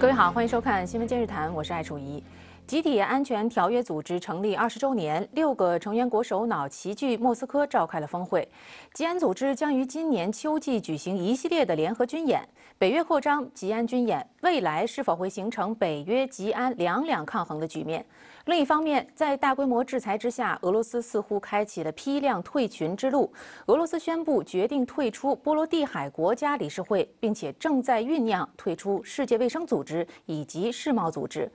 各位好，欢迎收看《新闻今日谈》，我是艾楚怡。集体安全条约组织成立二十周年，六个成员国首脑齐聚莫斯科，召开了峰会。集安组织将于今年秋季举行一系列的联合军演。北约扩张，集安军演，未来是否会形成北约、集安两两抗衡的局面？另一方面，在大规模制裁之下，俄罗斯似乎开启了批量退群之路。俄罗斯宣布决定退出波罗的海国家理事会，并且正在酝酿退出世界卫生组织以及世贸组织。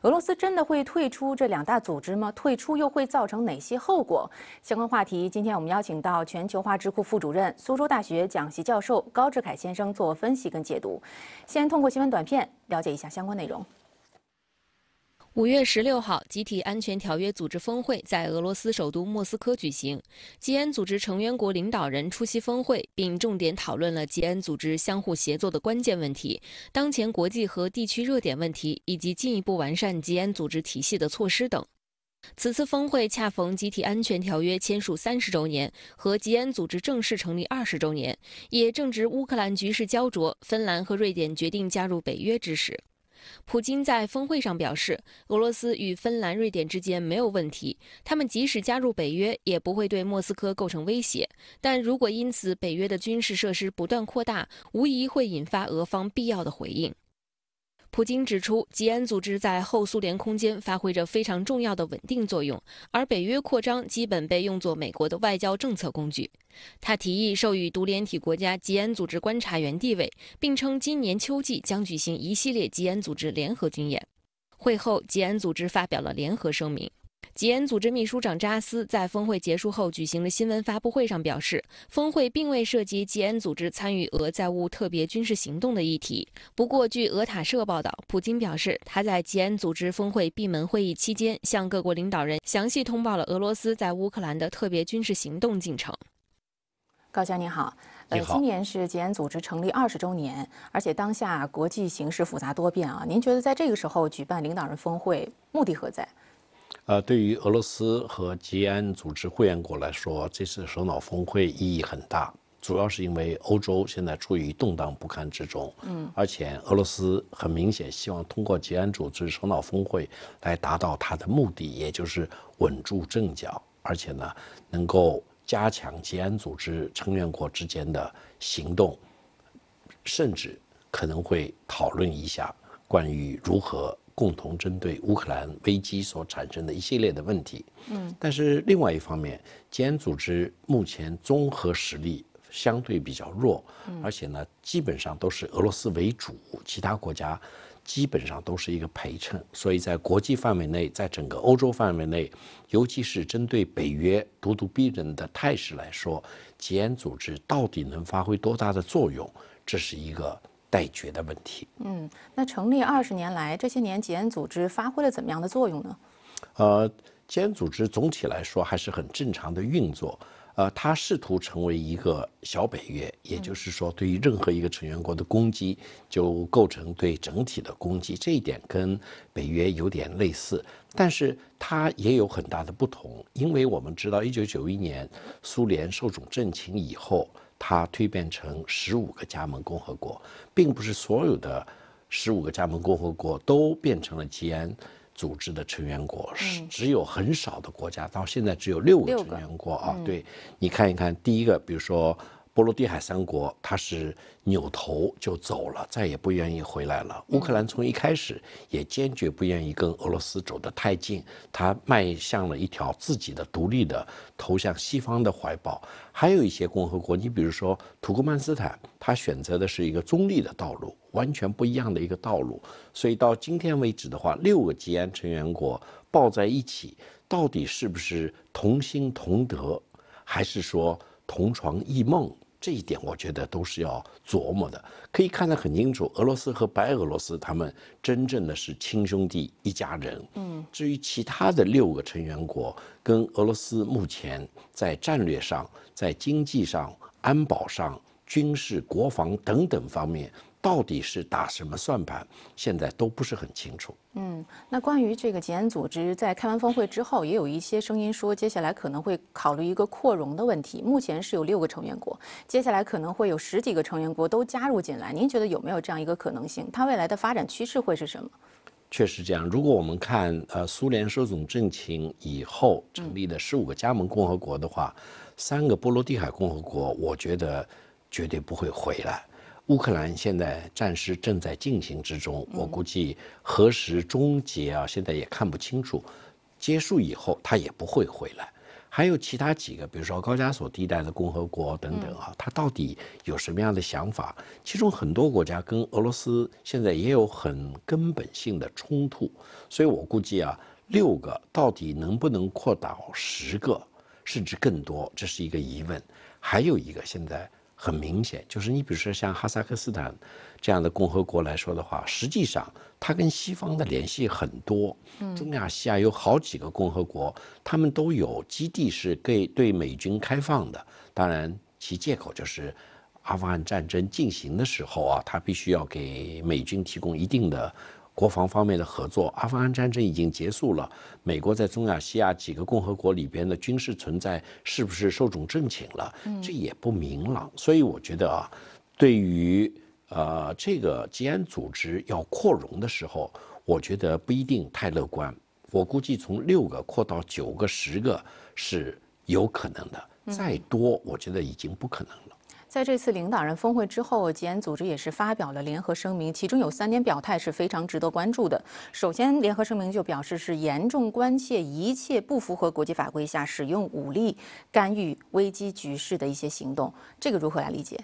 俄罗斯真的会退出这两大组织吗？退出又会造成哪些后果？相关话题，今天我们邀请到全球化智库副主任、苏州大学讲席教授高志凯先生做分析跟解读。先通过新闻短片了解一下相关内容。五月十六号，集体安全条约组织峰会在俄罗斯首都莫斯科举行。吉安组织成员国领导人出席峰会，并重点讨论了吉安组织相互协作的关键问题、当前国际和地区热点问题以及进一步完善吉安组织体系的措施等。此次峰会恰逢集体安全条约签署三十周年和吉安组织正式成立二十周年，也正值乌克兰局势焦灼、芬兰和瑞典决定加入北约之时。普京在峰会上表示，俄罗斯与芬兰、瑞典之间没有问题，他们即使加入北约，也不会对莫斯科构成威胁。但如果因此北约的军事设施不断扩大，无疑会引发俄方必要的回应。普京指出，吉安组织在后苏联空间发挥着非常重要的稳定作用，而北约扩张基本被用作美国的外交政策工具。他提议授予独联体国家吉安组织观察员地位，并称今年秋季将举行一系列吉安组织联合军演。会后，吉安组织发表了联合声明。吉安组织秘书长扎斯在峰会结束后举行的新闻发布会上表示，峰会并未涉及吉安组织参与俄在乌特别军事行动的议题。不过，据俄塔社报道，普京表示，他在吉安组织峰会闭门会议期间，向各国领导人详细通报了俄罗斯在乌克兰的特别军事行动进程。高翔，您好。呃，今年是吉安组织成立二十周年，而且当下国际形势复杂多变啊。您觉得在这个时候举办领导人峰会，目的何在？呃，对于俄罗斯和吉安组织会员国来说，这次首脑峰会意义很大，主要是因为欧洲现在处于动荡不堪之中。嗯，而且俄罗斯很明显希望通过吉安组织首脑峰会来达到他的目的，也就是稳住阵脚，而且呢，能够加强吉安组织成员国之间的行动，甚至可能会讨论一下关于如何。共同针对乌克兰危机所产生的一系列的问题，嗯，但是另外一方面，吉安组织目前综合实力相对比较弱，而且呢，基本上都是俄罗斯为主，其他国家基本上都是一个陪衬，所以在国际范围内，在整个欧洲范围内，尤其是针对北约咄咄逼人的态势来说，吉安组织到底能发挥多大的作用，这是一个。待决的问题。嗯，那成立二十年来，这些年，吉安组织发挥了怎么样的作用呢？呃，吉安组织总体来说还是很正常的运作。呃，它试图成为一个小北约，也就是说，对于任何一个成员国的攻击，就构成对整体的攻击。这一点跟北约有点类似，但是它也有很大的不同，因为我们知道，一九九一年苏联受总阵情以后。它蜕变成十五个加盟共和国，并不是所有的十五个加盟共和国都变成了吉安组织的成员国，是只有很少的国家，到现在只有六个成员国啊。对，你看一看第一个，比如说。波罗的海三国，他是扭头就走了，再也不愿意回来了。乌克兰从一开始也坚决不愿意跟俄罗斯走得太近，他迈向了一条自己的独立的，投向西方的怀抱。还有一些共和国，你比如说土库曼斯坦，他选择的是一个中立的道路，完全不一样的一个道路。所以到今天为止的话，六个吉安成员国抱在一起，到底是不是同心同德，还是说同床异梦？这一点我觉得都是要琢磨的，可以看得很清楚。俄罗斯和白俄罗斯，他们真正的是亲兄弟一家人。嗯，至于其他的六个成员国，跟俄罗斯目前在战略上、在经济上、安保上、军事、国防等等方面。到底是打什么算盘，现在都不是很清楚。嗯，那关于这个吉安组织，在开完峰会之后，也有一些声音说，接下来可能会考虑一个扩容的问题。目前是有六个成员国，接下来可能会有十几个成员国都加入进来。您觉得有没有这样一个可能性？它未来的发展趋势会是什么？确实这样。如果我们看呃苏联收总政情以后成立的十五个加盟共和国的话，三个波罗的海共和国，我觉得绝对不会回来。乌克兰现在战事正在进行之中，我估计何时终结啊？现在也看不清楚。结束以后，他也不会回来。还有其他几个，比如说高加索地带的共和国等等啊，他到底有什么样的想法？其中很多国家跟俄罗斯现在也有很根本性的冲突，所以我估计啊，六个到底能不能扩到十个，甚至更多，这是一个疑问。还有一个现在。很明显，就是你比如说像哈萨克斯坦这样的共和国来说的话，实际上它跟西方的联系很多。中亚西亚有好几个共和国，他们都有基地是给对美军开放的。当然，其借口就是阿富汗战争进行的时候啊，它必须要给美军提供一定的。国防方面的合作，阿富汗战争已经结束了，美国在中亚西亚几个共和国里边的军事存在是不是受宠正寝了？这也不明朗。所以我觉得啊，对于呃这个吉安组织要扩容的时候，我觉得不一定太乐观。我估计从六个扩到九个、十个是有可能的，再多我觉得已经不可能。在这次领导人峰会之后，吉安组织也是发表了联合声明，其中有三点表态是非常值得关注的。首先，联合声明就表示是严重关切一切不符合国际法规下使用武力干预危机局势的一些行动。这个如何来理解？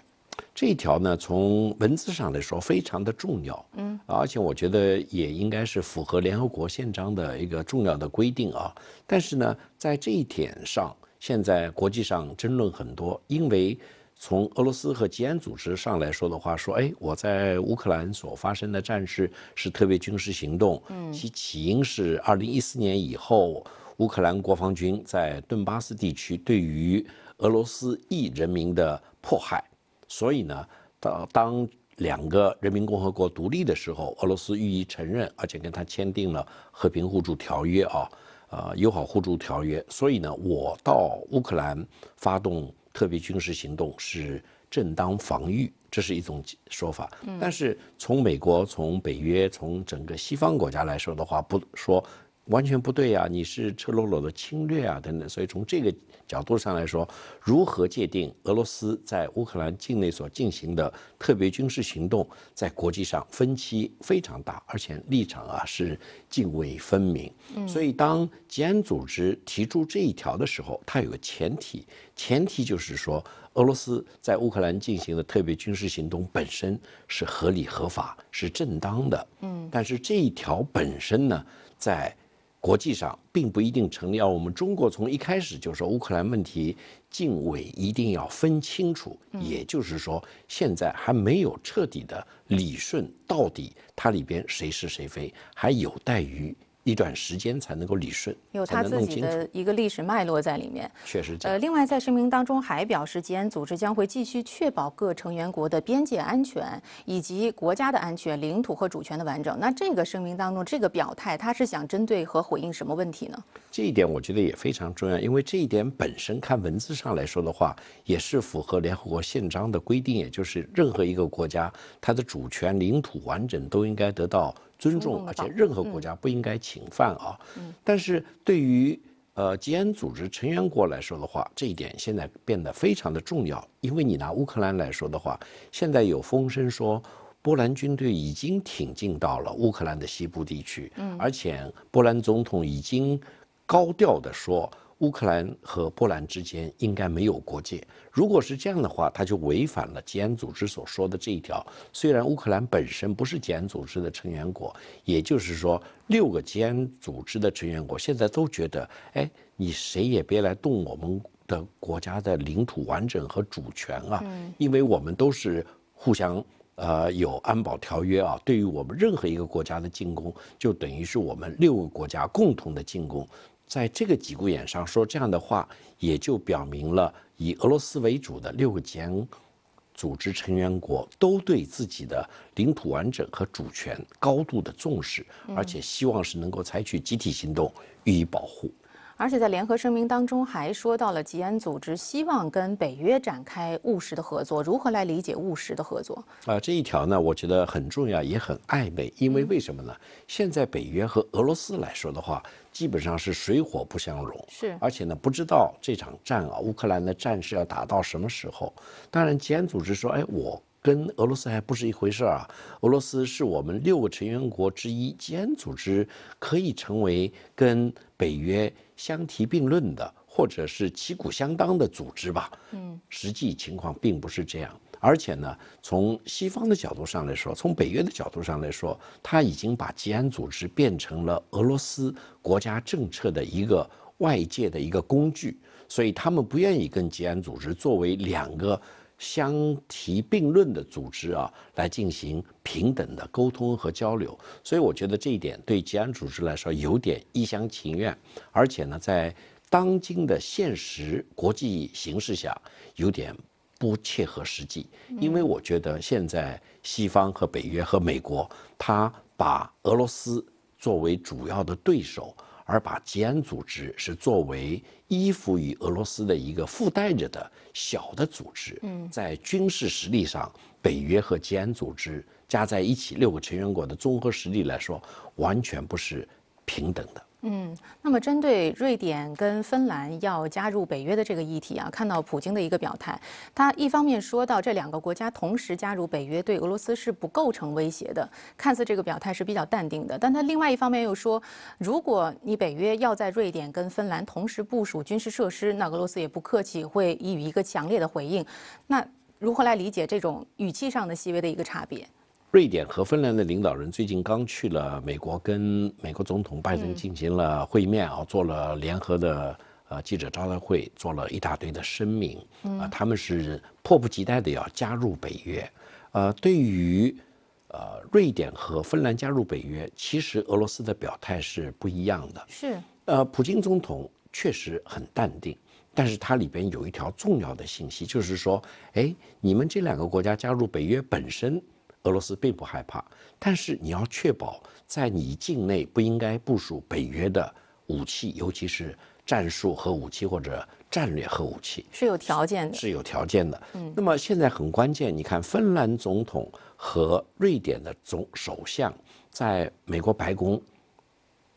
这一条呢？从文字上来说非常的重要，嗯，而且我觉得也应该是符合联合国宪章的一个重要的规定啊。但是呢，在这一点上，现在国际上争论很多，因为。从俄罗斯和吉安组织上来说的话，说，哎，我在乌克兰所发生的战事是特别军事行动，其起因是二零一四年以后，乌克兰国防军在顿巴斯地区对于俄罗斯裔人民的迫害。所以呢，当当两个人民共和国独立的时候，俄罗斯予以承认，而且跟他签订了和平互助条约啊，呃，友好互助条约。所以呢，我到乌克兰发动。特别军事行动是正当防御，这是一种说法。但是从美国、从北约、从整个西方国家来说的话，不说。完全不对呀！你是赤裸裸的侵略啊，等等。所以从这个角度上来说，如何界定俄罗斯在乌克兰境内所进行的特别军事行动，在国际上分歧非常大，而且立场啊是泾渭分明。所以当吉安组织提出这一条的时候，它有个前提，前提就是说俄罗斯在乌克兰进行的特别军事行动本身是合理合法、是正当的。嗯。但是这一条本身呢，在国际上并不一定成立，要我们中国从一开始就说乌克兰问题，敬畏一定要分清楚。也就是说，现在还没有彻底的理顺，到底它里边谁是谁非，还有待于。一段时间才能够理顺，有他自己的一个历史脉络在里面。确实，呃，另外在声明当中还表示，吉安组织将会继续确保各成员国的边界安全以及国家的安全、领土和主权的完整。那这个声明当中这个表态，他是想针对和回应什么问题呢？这一点我觉得也非常重要，因为这一点本身看文字上来说的话，也是符合联合国宪章的规定，也就是任何一个国家它的主权、领土完整都应该得到。尊重，而且任何国家不应该侵犯啊。但是，对于呃，吉安组织成员国来说的话，这一点现在变得非常的重要。因为你拿乌克兰来说的话，现在有风声说，波兰军队已经挺进到了乌克兰的西部地区，而且波兰总统已经高调的说。乌克兰和波兰之间应该没有国界。如果是这样的话，他就违反了吉安组织所说的这一条。虽然乌克兰本身不是吉安组织的成员国，也就是说，六个吉安组织的成员国现在都觉得，哎，你谁也别来动我们的国家的领土完整和主权啊，因为我们都是互相呃有安保条约啊。对于我们任何一个国家的进攻，就等于是我们六个国家共同的进攻。在这个节骨眼上说这样的话，也就表明了以俄罗斯为主的六个前组织成员国都对自己的领土完整和主权高度的重视，而且希望是能够采取集体行动予以保护。而且在联合声明当中还说到了吉安组织希望跟北约展开务实的合作，如何来理解务实的合作？啊，这一条呢，我觉得很重要，也很暧昧，因为为什么呢？现在北约和俄罗斯来说的话，基本上是水火不相容。是，而且呢，不知道这场战啊，乌克兰的战事要打到什么时候？当然，吉安组织说，哎，我跟俄罗斯还不是一回事啊，俄罗斯是我们六个成员国之一，吉安组织可以成为跟北约。相提并论的，或者是旗鼓相当的组织吧。嗯，实际情况并不是这样。而且呢，从西方的角度上来说，从北约的角度上来说，他已经把吉安组织变成了俄罗斯国家政策的一个外界的一个工具，所以他们不愿意跟吉安组织作为两个。相提并论的组织啊，来进行平等的沟通和交流，所以我觉得这一点对吉安组织来说有点一厢情愿，而且呢，在当今的现实国际形势下，有点不切合实际。因为我觉得现在西方和北约和美国，他把俄罗斯作为主要的对手。而把吉安组织是作为依附于俄罗斯的一个附带着的小的组织。嗯，在军事实力上，北约和吉安组织加在一起六个成员国的综合实力来说，完全不是平等的。嗯，那么针对瑞典跟芬兰要加入北约的这个议题啊，看到普京的一个表态，他一方面说到这两个国家同时加入北约对俄罗斯是不构成威胁的，看似这个表态是比较淡定的，但他另外一方面又说，如果你北约要在瑞典跟芬兰同时部署军事设施，那俄罗斯也不客气，会予以一个强烈的回应。那如何来理解这种语气上的细微的一个差别？瑞典和芬兰的领导人最近刚去了美国，跟美国总统拜登进行了会面啊，做了联合的呃记者招待会，做了一大堆的声明啊。他们是迫不及待的要加入北约。呃，对于呃瑞典和芬兰加入北约，其实俄罗斯的表态是不一样的。是，呃，普京总统确实很淡定，但是它里边有一条重要的信息，就是说，哎，你们这两个国家加入北约本身。俄罗斯并不害怕，但是你要确保在你境内不应该部署北约的武器，尤其是战术核武器或者战略核武器，是有条件的，是有条件的。嗯，那么现在很关键，你看，芬兰总统和瑞典的总首相在美国白宫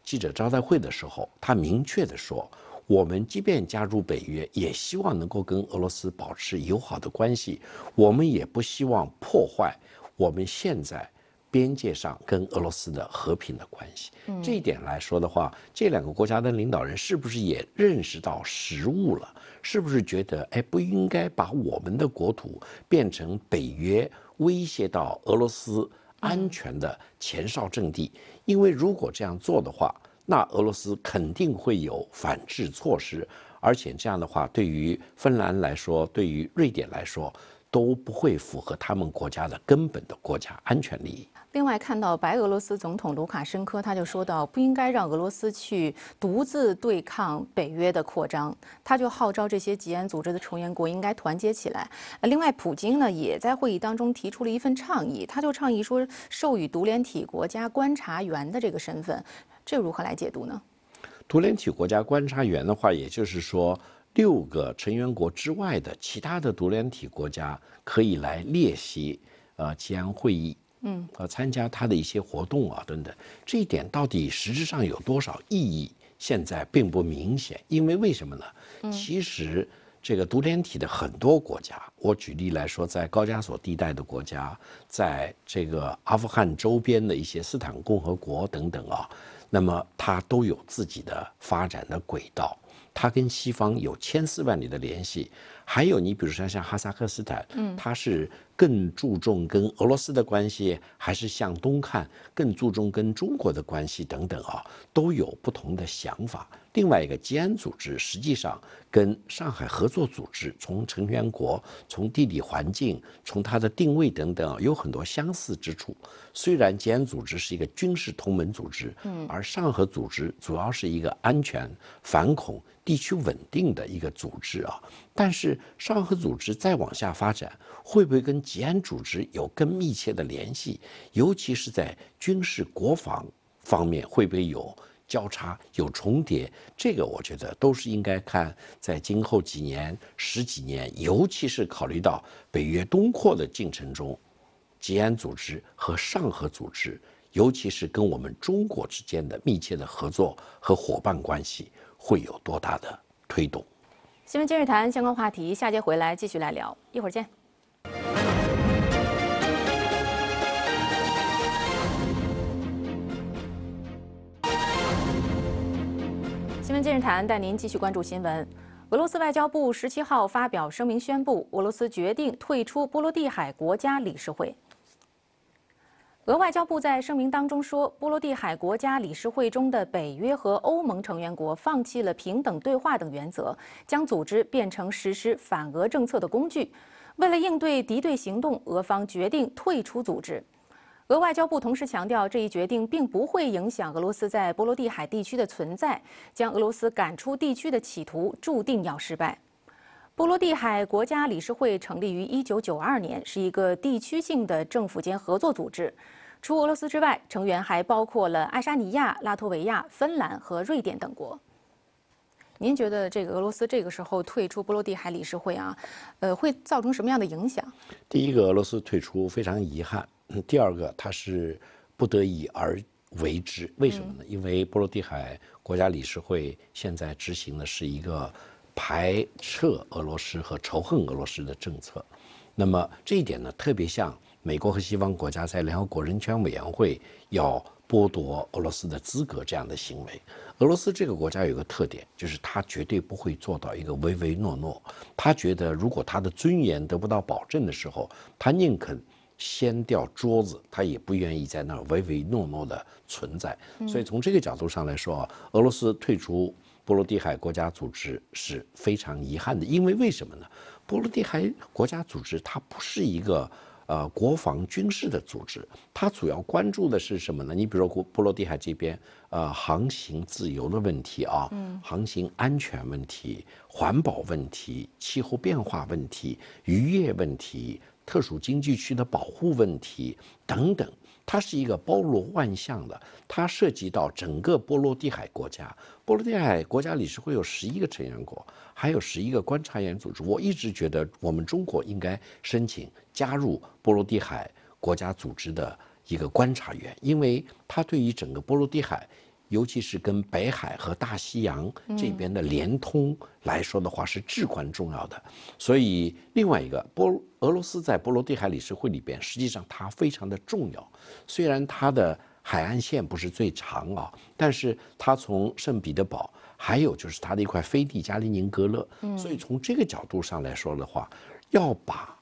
记者招待会的时候，他明确的说，我们即便加入北约，也希望能够跟俄罗斯保持友好的关系，我们也不希望破坏。我们现在边界上跟俄罗斯的和平的关系，这一点来说的话，这两个国家的领导人是不是也认识到实物了？是不是觉得哎，不应该把我们的国土变成北约威胁到俄罗斯安全的前哨阵地？因为如果这样做的话，那俄罗斯肯定会有反制措施，而且这样的话，对于芬兰来说，对于瑞典来说。都不会符合他们国家的根本的国家安全利益。另外，看到白俄罗斯总统卢卡申科，他就说到不应该让俄罗斯去独自对抗北约的扩张，他就号召这些吉安组织的成员国应该团结起来。另外，普京呢也在会议当中提出了一份倡议，他就倡议说授予独联体国家观察员的这个身份，这如何来解读呢？独联体国家观察员的话，也就是说。六个成员国之外的其他的独联体国家可以来列席吉安会议，嗯，啊，参加他的一些活动啊，等等。这一点到底实质上有多少意义？现在并不明显，因为为什么呢？其实这个独联体的很多国家，我举例来说，在高加索地带的国家，在这个阿富汗周边的一些斯坦共和国等等啊，那么它都有自己的发展的轨道。它跟西方有千丝万缕的联系，还有你比如说像哈萨克斯坦，嗯，它是。更注重跟俄罗斯的关系，还是向东看，更注重跟中国的关系等等啊，都有不同的想法。另外一个，基安组织实际上跟上海合作组织从成员国、从地理环境、从它的定位等等有很多相似之处。虽然基安组织是一个军事同盟组织，嗯，而上合组织主要是一个安全、反恐、地区稳定的一个组织啊。但是，上合组织再往下发展，会不会跟？吉安组织有更密切的联系，尤其是在军事国防方面，会不会有交叉、有重叠？这个我觉得都是应该看在今后几年、十几年，尤其是考虑到北约东扩的进程中，吉安组织和上合组织，尤其是跟我们中国之间的密切的合作和伙伴关系，会有多大的推动？新闻今日谈相关话题，下节回来继续来聊，一会儿见。新闻谈带您继续关注新闻。俄罗斯外交部十七号发表声明，宣布俄罗斯决定退出波罗的海国家理事会。俄外交部在声明当中说，波罗的海国家理事会中的北约和欧盟成员国放弃了平等对话等原则，将组织变成实施反俄政策的工具。为了应对敌对行动，俄方决定退出组织。俄外交部同时强调，这一决定并不会影响俄罗斯在波罗的海地区的存在，将俄罗斯赶出地区的企图注定要失败。波罗的海国家理事会成立于1992年，是一个地区性的政府间合作组织，除俄罗斯之外，成员还包括了爱沙尼亚、拉脱维亚、芬兰和瑞典等国。您觉得这个俄罗斯这个时候退出波罗的海理事会啊，呃，会造成什么样的影响？第一个，俄罗斯退出非常遗憾。第二个，他是不得已而为之，为什么呢？因为波罗的海国家理事会现在执行的是一个排斥俄罗斯和仇恨俄罗斯的政策。那么这一点呢，特别像美国和西方国家在联合国人权委员会要剥夺俄罗斯的资格这样的行为。俄罗斯这个国家有个特点，就是他绝对不会做到一个唯唯诺诺。他觉得，如果他的尊严得不到保证的时候，他宁肯。掀掉桌子，他也不愿意在那儿唯唯诺诺的存在。所以从这个角度上来说啊，俄罗斯退出波罗的海国家组织是非常遗憾的。因为为什么呢？波罗的海国家组织它不是一个呃国防军事的组织，它主要关注的是什么呢？你比如说波波罗的海这边呃航行自由的问题啊，航行安全问题、环保问题、气候变化问题、渔业问题。特殊经济区的保护问题等等，它是一个包罗万象的，它涉及到整个波罗的海国家。波罗的海国家理事会有十一个成员国，还有十一个观察员组织。我一直觉得我们中国应该申请加入波罗的海国家组织的一个观察员，因为它对于整个波罗的海。尤其是跟北海和大西洋这边的联通来说的话是至关重要的，所以另外一个波俄罗斯在波罗的海理事会里边，实际上它非常的重要。虽然它的海岸线不是最长啊，但是它从圣彼得堡，还有就是它的一块飞地加里宁格勒，所以从这个角度上来说的话，要把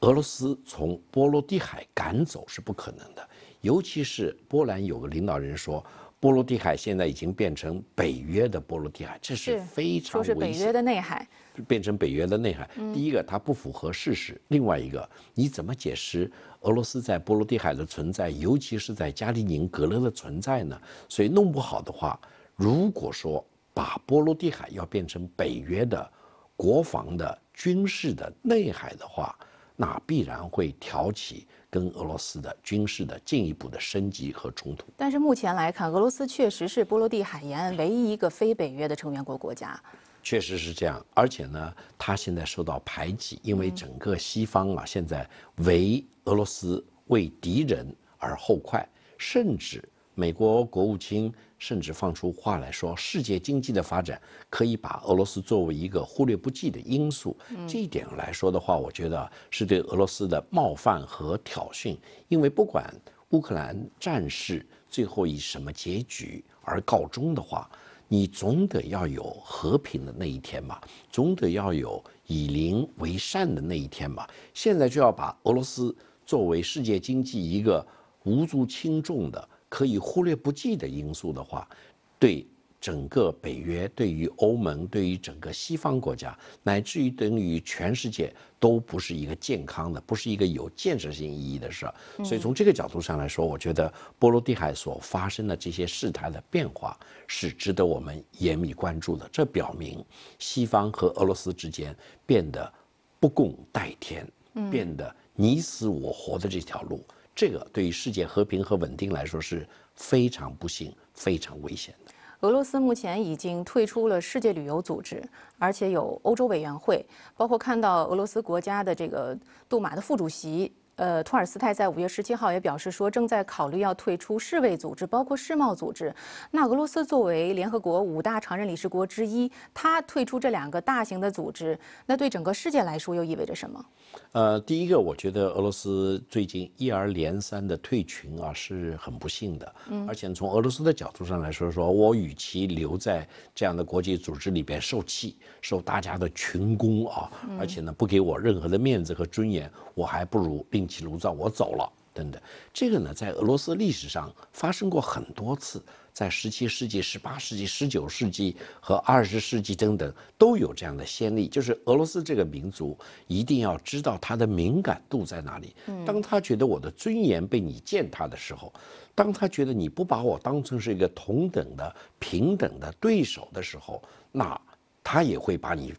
俄罗斯从波罗的海赶走是不可能的。尤其是波兰有个领导人说。波罗的海现在已经变成北约的波罗的海，这是非常就是北约的内海，变成北约的内海。第一个，它不符合事实；另外一个，你怎么解释俄罗斯在波罗的海的存在，尤其是在加里宁格勒的存在呢？所以弄不好的话，如果说把波罗的海要变成北约的国防的军事的内海的话。那必然会挑起跟俄罗斯的军事的进一步的升级和冲突。但是目前来看，俄罗斯确实是波罗的海沿岸唯一一个非北约的成员国国家，确实是这样。而且呢，它现在受到排挤，因为整个西方啊，现在为俄罗斯为敌人而后快，甚至美国国务卿。甚至放出话来说，世界经济的发展可以把俄罗斯作为一个忽略不计的因素。这一点来说的话，我觉得是对俄罗斯的冒犯和挑衅。因为不管乌克兰战事最后以什么结局而告终的话，你总得要有和平的那一天嘛，总得要有以邻为善的那一天嘛。现在就要把俄罗斯作为世界经济一个无足轻重的。可以忽略不计的因素的话，对整个北约、对于欧盟、对于整个西方国家，乃至于等于全世界，都不是一个健康的，不是一个有建设性意义的事儿。所以从这个角度上来说，我觉得波罗的海所发生的这些事态的变化是值得我们严密关注的。这表明西方和俄罗斯之间变得不共戴天，变得你死我活的这条路。这个对于世界和平和稳定来说是非常不幸、非常危险的。俄罗斯目前已经退出了世界旅游组织，而且有欧洲委员会，包括看到俄罗斯国家的这个杜马的副主席。呃，托尔斯泰在五月十七号也表示说，正在考虑要退出世卫组织，包括世贸组织。那俄罗斯作为联合国五大常任理事国之一，他退出这两个大型的组织，那对整个世界来说又意味着什么？呃，第一个，我觉得俄罗斯最近一而连三的退群啊，是很不幸的。嗯。而且从俄罗斯的角度上来说，说我与其留在这样的国际组织里边受气、受大家的群攻啊，而且呢不给我任何的面子和尊严，我还不如另。起炉灶，我走了，等等。这个呢，在俄罗斯历史上发生过很多次，在十七世纪、十八世纪、十九世纪和二十世纪等等都有这样的先例。就是俄罗斯这个民族一定要知道他的敏感度在哪里。当他觉得我的尊严被你践踏的时候，当他觉得你不把我当成是一个同等的、平等的对手的时候，那他也会把你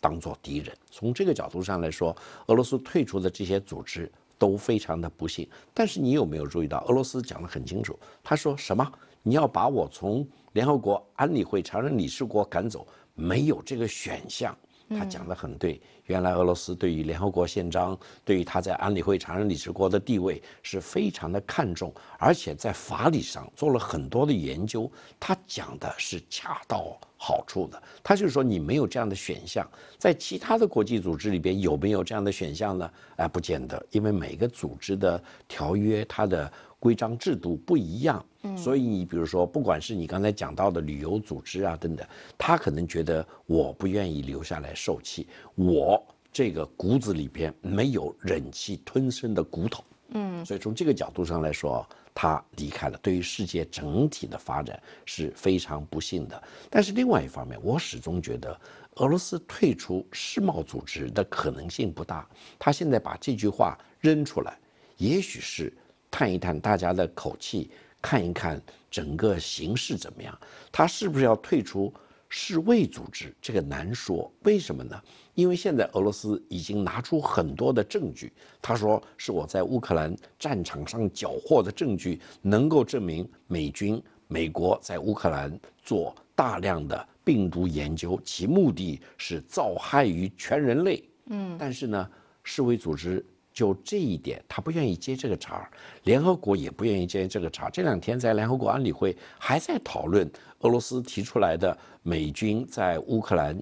当做敌人。从这个角度上来说，俄罗斯退出的这些组织。都非常的不幸，但是你有没有注意到，俄罗斯讲得很清楚，他说什么？你要把我从联合国安理会常任理事国赶走，没有这个选项。他讲得很对，原来俄罗斯对于联合国宪章，对于他在安理会常任理事国的地位是非常的看重，而且在法理上做了很多的研究。他讲的是恰到好处的，他就是说你没有这样的选项，在其他的国际组织里边有没有这样的选项呢？哎，不见得，因为每个组织的条约它的。规章制度不一样，所以你比如说，不管是你刚才讲到的旅游组织啊等等，他可能觉得我不愿意留下来受气，我这个骨子里边没有忍气吞声的骨头，嗯，所以从这个角度上来说，他离开了，对于世界整体的发展是非常不幸的。但是另外一方面，我始终觉得俄罗斯退出世贸组织的可能性不大，他现在把这句话扔出来，也许是。探一探大家的口气，看一看整个形势怎么样？他是不是要退出世卫组织？这个难说。为什么呢？因为现在俄罗斯已经拿出很多的证据，他说是我在乌克兰战场上缴获的证据，能够证明美军、美国在乌克兰做大量的病毒研究，其目的是造害于全人类。嗯，但是呢，世卫组织。就这一点，他不愿意接这个茬儿，联合国也不愿意接这个茬。这两天在联合国安理会还在讨论俄罗斯提出来的美军在乌克兰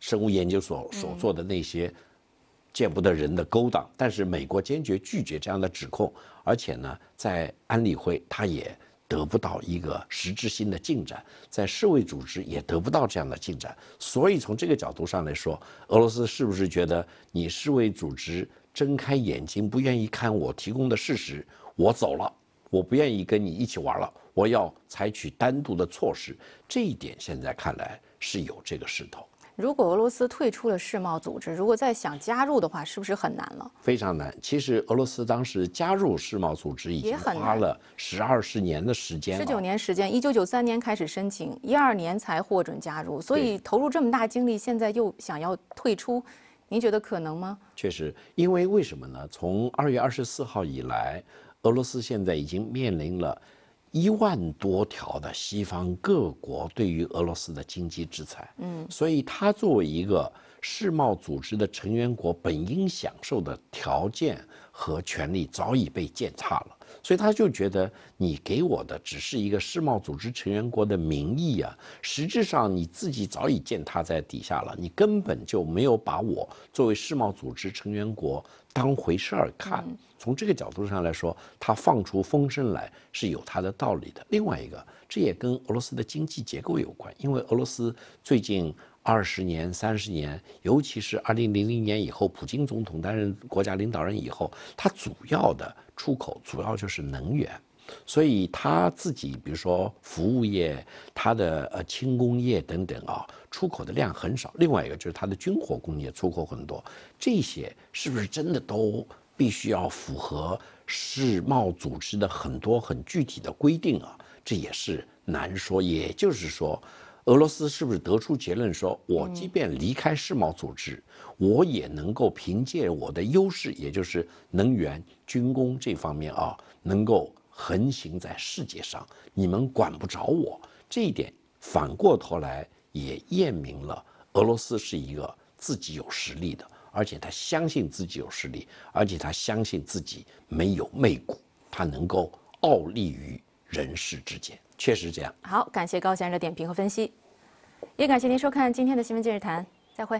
生物研究所所做的那些见不得人的勾当，但是美国坚决拒绝这样的指控，而且呢，在安理会他也得不到一个实质性的进展，在世卫组织也得不到这样的进展。所以从这个角度上来说，俄罗斯是不是觉得你世卫组织？睁开眼睛，不愿意看我提供的事实，我走了，我不愿意跟你一起玩了，我要采取单独的措施。这一点现在看来是有这个势头。如果俄罗斯退出了世贸组织，如果再想加入的话，是不是很难了？非常难。其实俄罗斯当时加入世贸组织已经花了十、二十年的时间，十九年时间，一九九三年开始申请，一二年才获准加入，所以投入这么大精力，现在又想要退出。您觉得可能吗？确实，因为为什么呢？从二月二十四号以来，俄罗斯现在已经面临了，一万多条的西方各国对于俄罗斯的经济制裁。嗯，所以它作为一个世贸组织的成员国，本应享受的条件和权利早已被践踏了。所以他就觉得你给我的只是一个世贸组织成员国的名义啊，实质上你自己早已践踏在底下了，你根本就没有把我作为世贸组织成员国当回事儿看。从这个角度上来说，他放出风声来是有他的道理的。另外一个，这也跟俄罗斯的经济结构有关，因为俄罗斯最近二十年、三十年，尤其是二零零零年以后，普京总统担任国家领导人以后，他主要的。出口主要就是能源，所以他自己比如说服务业，他的呃轻工业等等啊，出口的量很少。另外一个就是他的军火工业出口很多，这些是不是真的都必须要符合世贸组织的很多很具体的规定啊？这也是难说。也就是说。俄罗斯是不是得出结论说，我即便离开世贸组织，我也能够凭借我的优势，也就是能源、军工这方面啊，能够横行在世界上？你们管不着我这一点，反过头来也验明了俄罗斯是一个自己有实力的，而且他相信自己有实力，而且他相信自己没有媚骨，他能够傲立于人世之间。确实是这样。好，感谢高先生的点评和分析，也感谢您收看今天的《新闻今日谈》，再会。